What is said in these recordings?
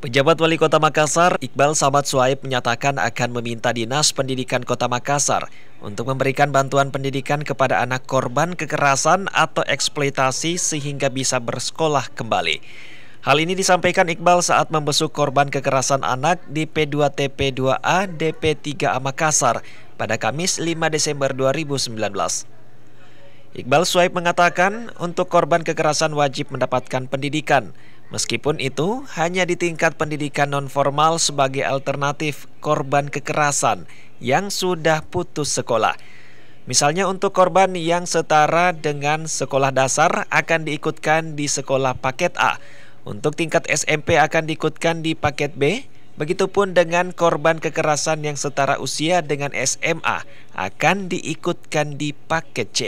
Pejabat Wali Kota Makassar, Iqbal Samad Suhaib menyatakan akan meminta Dinas Pendidikan Kota Makassar untuk memberikan bantuan pendidikan kepada anak korban kekerasan atau eksploitasi sehingga bisa bersekolah kembali. Hal ini disampaikan Iqbal saat membesuk korban kekerasan anak di P2TP2A DP3A Makassar pada Kamis 5 Desember 2019. Iqbal Suhaib mengatakan untuk korban kekerasan wajib mendapatkan pendidikan Meskipun itu, hanya di tingkat pendidikan nonformal sebagai alternatif korban kekerasan yang sudah putus sekolah. Misalnya untuk korban yang setara dengan sekolah dasar akan diikutkan di sekolah paket A. Untuk tingkat SMP akan diikutkan di paket B. Begitupun dengan korban kekerasan yang setara usia dengan SMA akan diikutkan di paket C.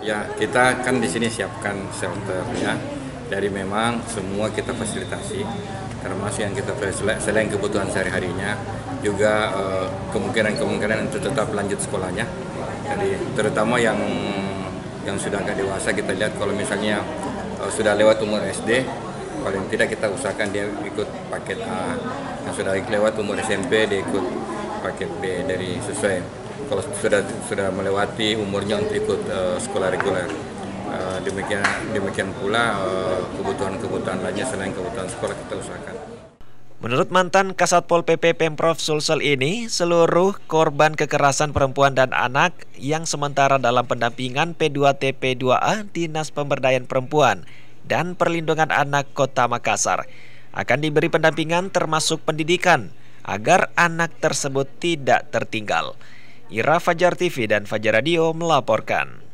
Ya, kita kan di sini siapkan shelter ya dari memang semua kita fasilitasi termasuk yang kita fasilitasi selain kebutuhan sehari-harinya juga eh, kemungkinan-kemungkinan untuk tetap lanjut sekolahnya jadi terutama yang yang sudah agak dewasa kita lihat kalau misalnya eh, sudah lewat umur SD paling tidak kita usahakan dia ikut paket A yang sudah lewat umur SMP dia ikut paket B dari sesuai kalau sudah sudah melewati umurnya untuk ikut eh, sekolah reguler Eh, demikian demikian pula eh, kebutuhan-kebutuhan lainnya selain kebutuhan sekolah kita usahakan. Menurut mantan Kasatpol PP Pemprov Sulsel ini, seluruh korban kekerasan perempuan dan anak yang sementara dalam pendampingan P2TP2A Dinas Pemberdayaan Perempuan dan Perlindungan Anak Kota Makassar akan diberi pendampingan termasuk pendidikan agar anak tersebut tidak tertinggal. Ira Fajar TV dan Fajar Radio melaporkan.